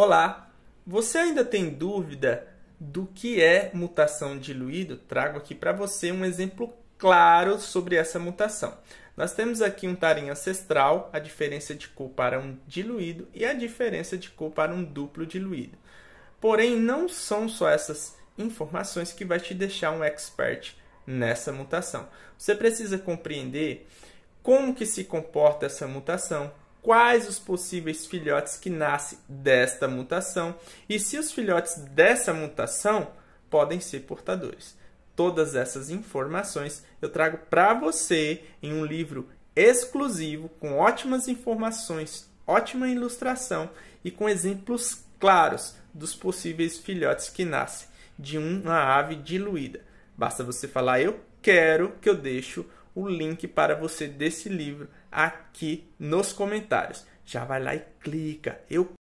Olá, você ainda tem dúvida do que é mutação diluído? Trago aqui para você um exemplo claro sobre essa mutação. Nós temos aqui um tarim ancestral, a diferença de cor para um diluído e a diferença de cor para um duplo diluído. Porém, não são só essas informações que vai te deixar um expert nessa mutação. Você precisa compreender como que se comporta essa mutação, quais os possíveis filhotes que nascem desta mutação e se os filhotes dessa mutação podem ser portadores. Todas essas informações eu trago para você em um livro exclusivo com ótimas informações, ótima ilustração e com exemplos claros dos possíveis filhotes que nascem de uma ave diluída. Basta você falar eu quero que eu deixo o link para você desse livro aqui nos comentários. Já vai lá e clica. Eu